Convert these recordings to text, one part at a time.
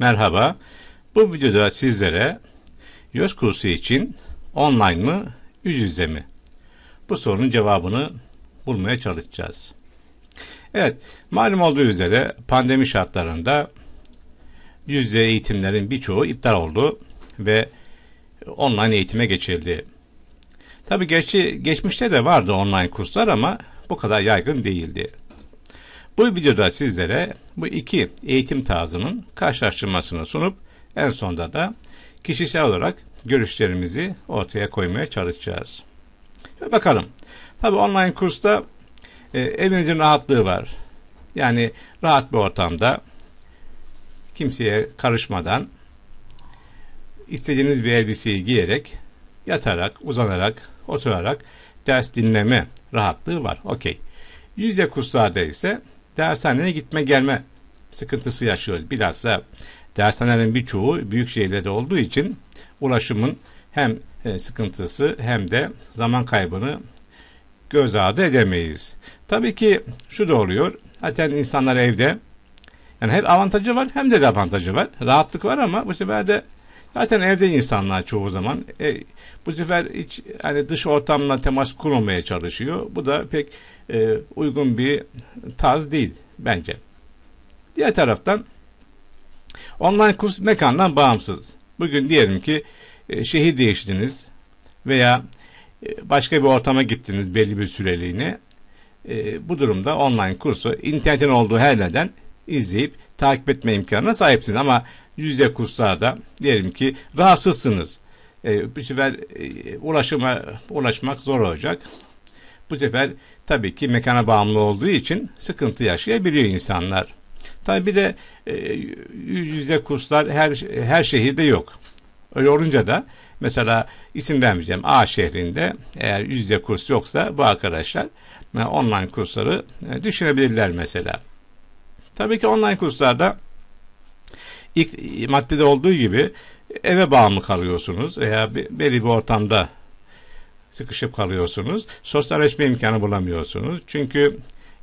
Merhaba, bu videoda sizlere YÖS kursu için online mı, yüz yüze mi? Bu sorunun cevabını bulmaya çalışacağız. Evet, malum olduğu üzere pandemi şartlarında yüz yüze eğitimlerin birçoğu iptal oldu ve online eğitime geçildi. Tabi geçmişte de vardı online kurslar ama bu kadar yaygın değildi. Bu videoda sizlere bu iki eğitim tarzının karşılaştırmasını sunup en sonunda da kişisel olarak görüşlerimizi ortaya koymaya çalışacağız. Ve bakalım. Tabi online kursta e, evinizin rahatlığı var. Yani rahat bir ortamda kimseye karışmadan istediğiniz bir elbiseyi giyerek yatarak, uzanarak, oturarak ders dinleme rahatlığı var. Okey. Yüzde kurslarda ise dershaneye gitme gelme sıkıntısı yaşıyoruz. Bilhassa dershanelerin birçoğu büyük şehirlerde olduğu için ulaşımın hem e, sıkıntısı hem de zaman kaybını göz ardı edemeyiz. Tabii ki şu da oluyor. Zaten insanlar evde yani hep avantajı var hem de avantajı var. Rahatlık var ama bu sefer de Zaten evde insanlar çoğu zaman e, bu sefer hiç hani dış ortamla temas kurmamaya çalışıyor. Bu da pek e, uygun bir tarz değil bence. Diğer taraftan online kurs mekandan bağımsız. Bugün diyelim ki e, şehir değiştiniz veya e, başka bir ortama gittiniz belli bir süreliğine. E, bu durumda online kursu internetin olduğu her yerden izleyip takip etme imkanına sahipsiniz. Ama yüzde kurslarda diyelim ki rahatsızsınız. E, bu sefer e, ulaşıma, ulaşmak zor olacak. Bu sefer tabii ki mekana bağımlı olduğu için sıkıntı yaşayabiliyor insanlar. Tabii bir de e, yüzde kurslar her her şehirde yok. Öyle olunca da mesela isim vermeyeceğim A şehrinde eğer yüzde kurs yoksa bu arkadaşlar e, online kursları e, düşünebilirler mesela. Tabii ki online kurslarda ilk maddede olduğu gibi eve bağımlı kalıyorsunuz veya belli bir ortamda sıkışıp kalıyorsunuz. Sosyalleşme imkanı bulamıyorsunuz. Çünkü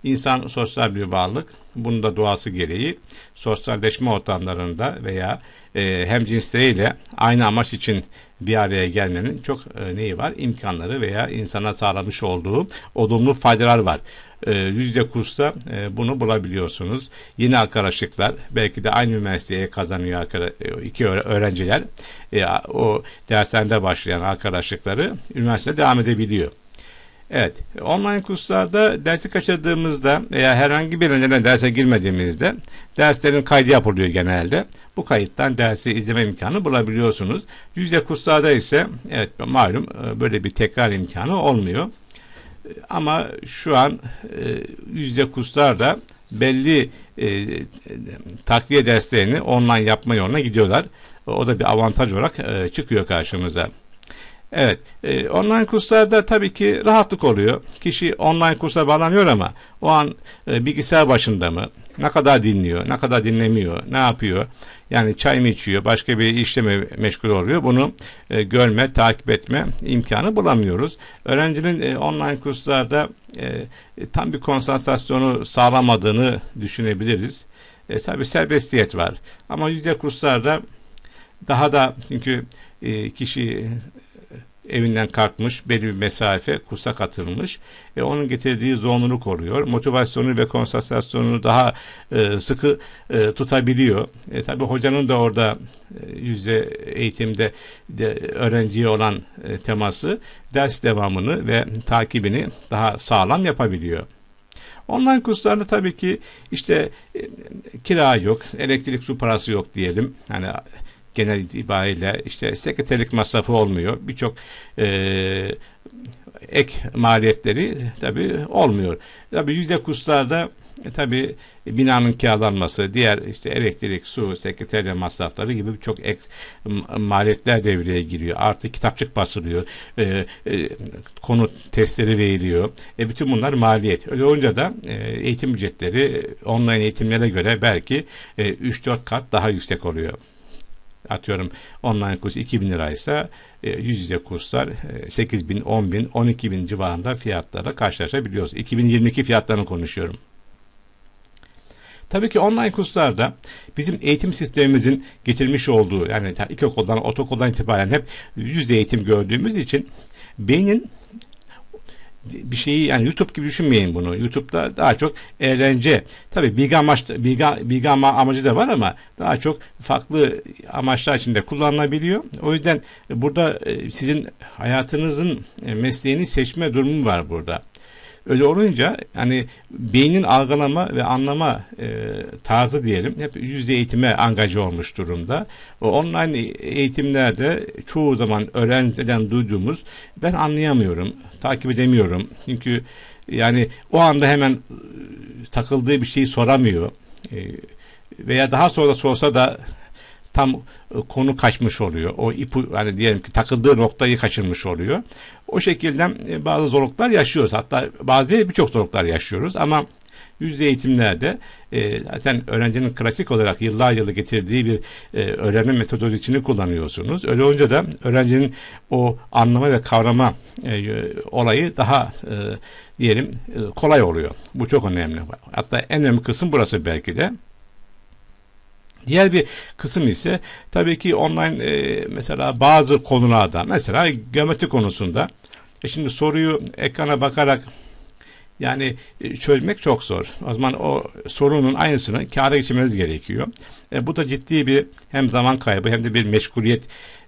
İnsan sosyal bir varlık. Bunun da doğası gereği sosyalleşme ortamlarında veya e, hem cinsleriyle aynı amaç için bir araya gelmenin çok e, neyi var? İmkanları veya insana sağlamış olduğu olumlu faydalar var. E, yüzde kursta e, bunu bulabiliyorsunuz. Yeni arkadaşlıklar, belki de aynı üniversiteye kazanıyor e, iki öğrenciler. E, o derslerinde başlayan arkadaşlıkları üniversite devam edebiliyor. Evet, online kurslarda dersi kaçırdığımızda veya herhangi bir nedenle derse girmediğimizde derslerin kaydı yapılıyor genelde. Bu kayıttan dersi izleme imkanı bulabiliyorsunuz. Yüzde kurslarda ise evet malum e, böyle bir tekrar imkanı olmuyor. Ama şu an e, yüzde kurslarda belli e, takviye derslerini online yapma yoluna gidiyorlar. O da bir avantaj olarak çıkıyor karşımıza. Evet, e, online kurslarda tabii ki rahatlık oluyor. Kişi online kursa bağlanıyor ama o an e, bilgisayar başında mı? Ne kadar dinliyor, ne kadar dinlemiyor, ne yapıyor? Yani çay mı içiyor, başka bir işle mi meşgul oluyor? Bunu e, görme, takip etme imkanı bulamıyoruz. Öğrencinin e, online kurslarda e, tam bir konsantrasyonu sağlamadığını düşünebiliriz. E, tabii serbestiyet var. Ama yüzde kurslarda daha da çünkü e, kişi evinden kalkmış, belli bir mesafe kursa katılmış. E, onun getirdiği zorunluluk oluyor. Motivasyonu ve konsantrasyonunu daha e, sıkı e, tutabiliyor. E, tabii hocanın da orada e, yüzde eğitimde de öğrenciye olan e, teması ders devamını ve takibini daha sağlam yapabiliyor. Online kurslarda tabii ki işte e, kira yok, elektrik su parası yok diyelim. Hani genel itibariyle işte sekreterlik masrafı olmuyor. Birçok e, ek maliyetleri tabi olmuyor. Tabi yüzde kurslarda e, tabi binanın kiralanması, diğer işte elektrik, su, sekreterya masrafları gibi birçok ek maliyetler devreye giriyor. Artı kitapçık basılıyor, e, e, konu testleri veriliyor. E, bütün bunlar maliyet. Öyle olunca da e, eğitim ücretleri online eğitimlere göre belki e, 3-4 kat daha yüksek oluyor atıyorum online kurs 2000 liraysa e, yüz yüze kurslar 8000, 10000, 12000 civarında fiyatlarla karşılaşabiliyoruz. 2022 fiyatlarını konuşuyorum. Tabii ki online kurslarda bizim eğitim sistemimizin getirmiş olduğu yani ilkokuldan, otokuldan itibaren hep yüz eğitim gördüğümüz için beynin bir şeyi yani YouTube gibi düşünmeyin bunu. YouTube'da daha çok eğlence. Tabii bilgi amaç bilgi, bilgi ama amacı da var ama daha çok farklı amaçlar içinde kullanılabiliyor. O yüzden burada e, sizin hayatınızın e, mesleğini seçme durumu var burada. Öyle olunca yani beynin algılama ve anlama e, tarzı diyelim hep yüzde eğitime angaja olmuş durumda. O online eğitimlerde çoğu zaman öğrenciden duyduğumuz ben anlayamıyorum, takip edemiyorum. Çünkü yani o anda hemen e, takıldığı bir şeyi soramıyor. E, veya daha sonra sorsa da tam e, konu kaçmış oluyor. O ipu hani diyelim ki takıldığı noktayı kaçırmış oluyor. O şekilde e, bazı zorluklar yaşıyoruz. Hatta bazı birçok zorluklar yaşıyoruz ama yüz eğitimlerde e, zaten öğrencinin klasik olarak yıllar yılı getirdiği bir e, öğrenme metodolojisini kullanıyorsunuz. Öyle olunca da öğrencinin o anlama ve kavrama e, olayı daha e, diyelim e, kolay oluyor. Bu çok önemli. Hatta en önemli kısım burası belki de. Diğer bir kısım ise tabii ki online e, mesela bazı konularda mesela geometri konusunda e şimdi soruyu ekrana bakarak yani e, çözmek çok zor. O zaman o sorunun aynısını kağıda geçirmeniz gerekiyor. E, bu da ciddi bir hem zaman kaybı hem de bir meşguliyet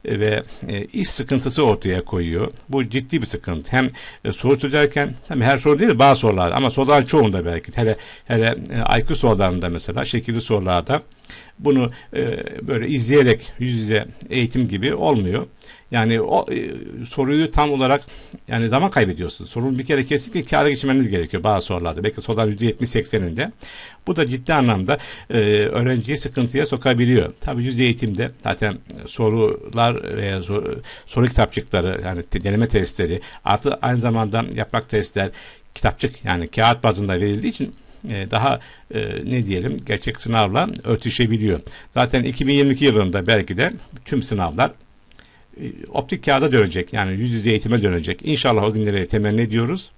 e, ve e, iş sıkıntısı ortaya koyuyor. Bu ciddi bir sıkıntı. Hem e, soru çözerken hem her soru değil bazı sorular ama soruların çoğunda belki hele hele e, IQ sorularında mesela şekilli sorularda bunu e, böyle izleyerek yüz yüze eğitim gibi olmuyor. Yani o e, soruyu tam olarak yani zaman kaybediyorsunuz. Sorunun bir kere kesinlikle kâra geçirmeniz gerekiyor bazı sorularda. Belki sorular %70-80'inde. Bu da ciddi anlamda e, öğrenciyi sıkıntıya sokabiliyor. Tabii yüz eğitimde zaten sorular veya soru, soru kitapçıkları yani deneme testleri artı aynı zamanda yaprak testler kitapçık yani kağıt bazında verildiği için ee, daha e, ne diyelim gerçek sınavla örtüşebiliyor. Zaten 2022 yılında belki de tüm sınavlar e, optik kağıda dönecek. Yani yüz yüze eğitime dönecek. İnşallah o günleri temenni ediyoruz.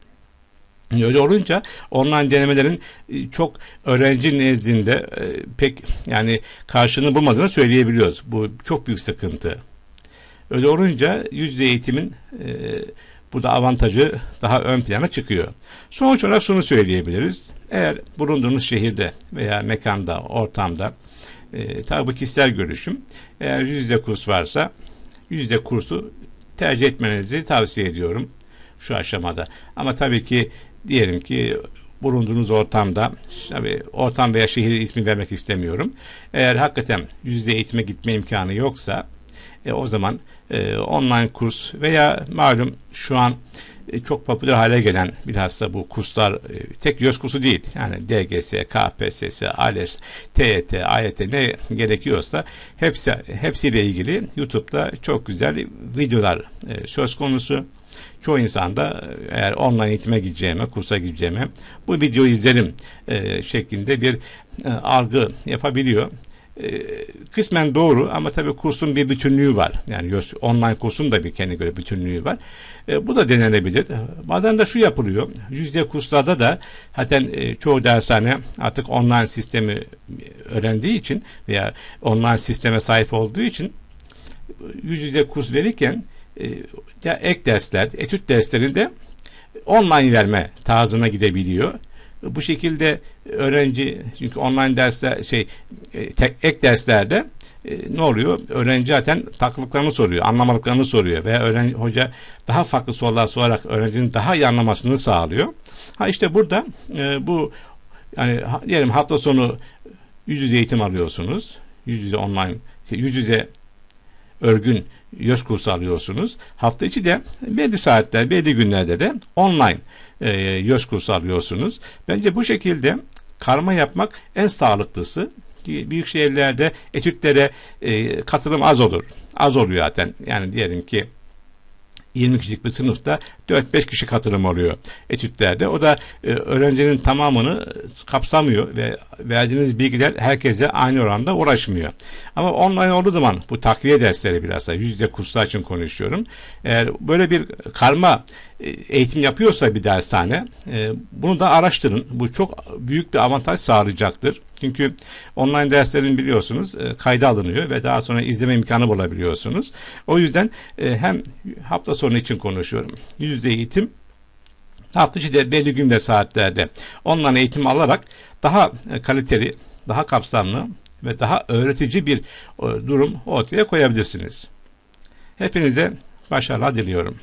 Öyle olunca online denemelerin e, çok öğrenci nezdinde pek yani karşılığını bulmadığını söyleyebiliyoruz. Bu çok büyük sıkıntı. Öyle olunca yüzde eğitimin Burada avantajı daha ön plana çıkıyor. Sonuç olarak şunu söyleyebiliriz. Eğer bulunduğunuz şehirde veya mekanda, ortamda e, tabi bu kişisel görüşüm. Eğer yüzde kurs varsa yüzde kursu tercih etmenizi tavsiye ediyorum şu aşamada. Ama tabii ki diyelim ki bulunduğunuz ortamda tabii ortam veya şehir ismi vermek istemiyorum. Eğer hakikaten yüzde eğitime gitme imkanı yoksa e, o zaman e, online kurs veya malum şu an e, çok popüler hale gelen bilhassa bu kurslar e, tek YÖS kursu değil. Yani DGS, KPSS, ALES, TET, AYT e ne gerekiyorsa hepsi hepsiyle ilgili YouTube'da çok güzel videolar e, söz konusu. Çoğu insan da e, eğer online eğitime gideceğime, kursa gideceğime bu videoyu izlerim e, şeklinde bir e, algı yapabiliyor. E, kısmen doğru ama tabii kursun bir bütünlüğü var. Yani online kursun da bir kendi göre bütünlüğü var. E, bu da denenebilir. Bazen de şu yapılıyor. Yüzde kurslarda da zaten e, çoğu dershane artık online sistemi e, öğrendiği için veya online sisteme sahip olduğu için yüz e, yüze kurs verirken e, ya ek dersler, etüt derslerinde online verme tarzına gidebiliyor. Bu şekilde öğrenci çünkü online dersler şey e, tek ek derslerde e, ne oluyor? Öğrenci zaten taklıklarını soruyor, anlamadıklarını soruyor veya öğrenci hoca daha farklı sorular sorarak öğrencinin daha iyi anlamasını sağlıyor. Ha işte burada e, bu yani diyelim hafta sonu yüz yüze eğitim alıyorsunuz. Yüz yüze online, şey, yüz yüze örgün YÖS kursu alıyorsunuz. Hafta içi de belli saatler, belli günlerde de online e, YÖS kursu alıyorsunuz. Bence bu şekilde karma yapmak en sağlıklısı. büyük şehirlerde etütlere e, katılım az olur. Az oluyor zaten. Yani diyelim ki 20 kişilik bir sınıfta 4-5 kişi katılım alıyor etütlerde. O da e, öğrencinin tamamını kapsamıyor ve verdiğiniz bilgiler herkese aynı oranda ulaşmıyor. Ama online olduğu zaman bu takviye dersleri bilhassa yüzde kurslar için konuşuyorum. Eğer böyle bir karma e, eğitim yapıyorsa bir dershane e, bunu da araştırın. Bu çok büyük bir avantaj sağlayacaktır. Çünkü online derslerin biliyorsunuz e, kayda alınıyor ve daha sonra izleme imkanı bulabiliyorsunuz. O yüzden e, hem hafta sonu için konuşuyorum. Yüzde eğitim hafta içi de belli gün ve saatlerde online eğitim alarak daha e, kaliteli, daha kapsamlı ve daha öğretici bir durum ortaya koyabilirsiniz. Hepinize başarılar diliyorum.